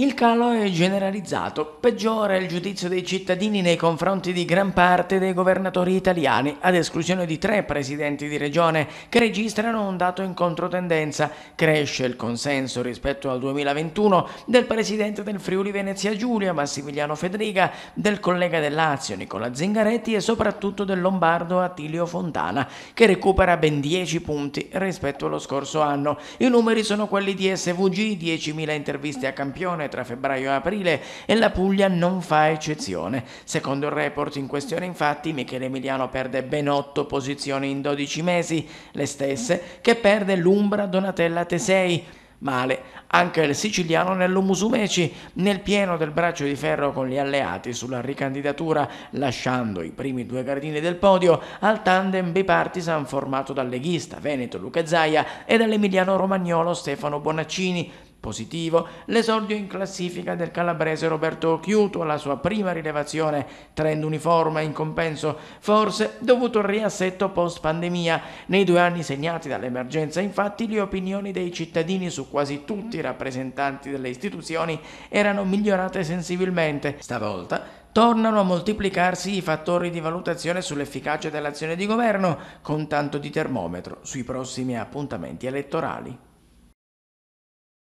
Il calo è generalizzato, peggiora il giudizio dei cittadini nei confronti di gran parte dei governatori italiani, ad esclusione di tre presidenti di regione che registrano un dato in controtendenza. Cresce il consenso rispetto al 2021 del presidente del Friuli Venezia Giulia Massimiliano Federica, del collega del Lazio Nicola Zingaretti e soprattutto del lombardo Attilio Fontana, che recupera ben 10 punti rispetto allo scorso anno. I numeri sono quelli di SVG, 10.000 interviste a campione tra febbraio e aprile e la Puglia non fa eccezione. Secondo il report in questione infatti Michele Emiliano perde ben 8 posizioni in 12 mesi, le stesse che perde l'Umbra Donatella Tesei. Male anche il siciliano Nello Musumeci nel pieno del braccio di ferro con gli alleati sulla ricandidatura, lasciando i primi due gradini del podio al tandem bipartisan formato dal leghista Veneto Luca Zaia e dall'emiliano romagnolo Stefano Bonaccini. Positivo l'esordio in classifica del calabrese Roberto Chiuto alla sua prima rilevazione, trend uniforme in compenso, forse dovuto al riassetto post pandemia. Nei due anni segnati dall'emergenza, infatti, le opinioni dei cittadini su quasi tutti i rappresentanti delle istituzioni erano migliorate sensibilmente. Stavolta tornano a moltiplicarsi i fattori di valutazione sull'efficacia dell'azione di governo, con tanto di termometro sui prossimi appuntamenti elettorali.